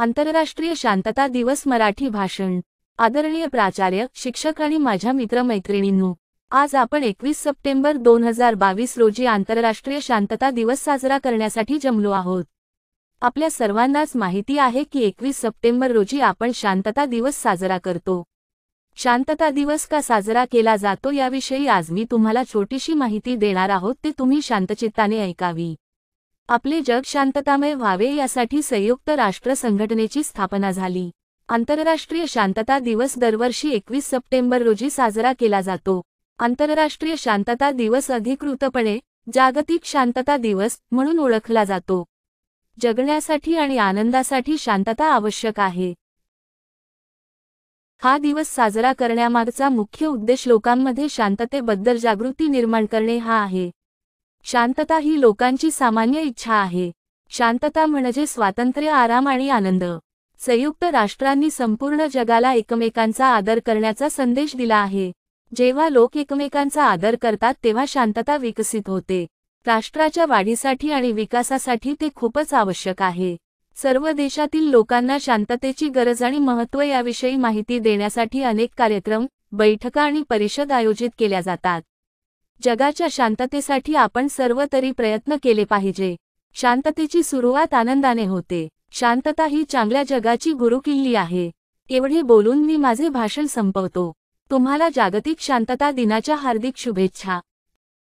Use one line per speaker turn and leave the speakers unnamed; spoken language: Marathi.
आंतरराष्ट्रीय शांतता दिवस मराठी भाषण आदरणीय प्राचार्य शिक्षक आणि माझ्या मित्रमैत्रिणींनो आज आपण एकवीस सप्टेंबर दोन हजार बावीस रोजी आंतरराष्ट्रीय शांतता दिवस साजरा करण्यासाठी जमलो आहोत आपल्या सर्वांनाच माहिती आहे की एकवीस सप्टेंबर रोजी आपण शांतता दिवस साजरा करतो शांतता दिवस का साजरा केला जातो याविषयी आज मी तुम्हाला छोटीशी माहिती देणार आहोत ते तुम्ही शांतचित्ताने ऐकावी आपले जग शांततामय व्हावे यासाठी संयुक्त राष्ट्र संघटनेची स्थापना झाली आंतरराष्ट्रीय शांतता दिवस दरवर्षी एकवीस सप्टेंबर रोजी साजरा केला जातो आंतरराष्ट्रीय शांतता दिवस अधिकृतपणे जागतिक शांतता दिवस म्हणून ओळखला जातो जगण्यासाठी आणि आनंदासाठी शांतता आवश्यक आहे हा दिवस साजरा करण्यामागचा मुख्य उद्देश लोकांमध्ये शांततेबद्दल जागृती निर्माण करणे हा आहे शांतता ही लोकांची सामान्य इच्छा आहे शांतता म्हणजे स्वातंत्र्य आराम आणि आनंद संयुक्त राष्ट्रांनी संपूर्ण जगाला एकमेकांचा आदर करण्याचा संदेश दिला आहे जेव्हा लोक एकमेकांचा आदर करतात तेव्हा शांतता विकसित होते राष्ट्राच्या वाढीसाठी आणि विकासासाठी ते खूपच आवश्यक आहे सर्व देशातील लोकांना शांततेची गरज आणि महत्त्व याविषयी माहिती देण्यासाठी अनेक कार्यक्रम बैठका आणि परिषद आयोजित केल्या जातात जगाच्या शांततेसाठी आपण सर्वतरी प्रयत्न केले पाहिजे शांततेची सुरुवात आनंदाने होते शांतता ही चांगल्या जगाची गुरुकिल्ली आहे एवढे बोलून मी माझे भाषण संपवतो तुम्हाला जागतिक शांतता दिनाच्या हार्दिक शुभेच्छा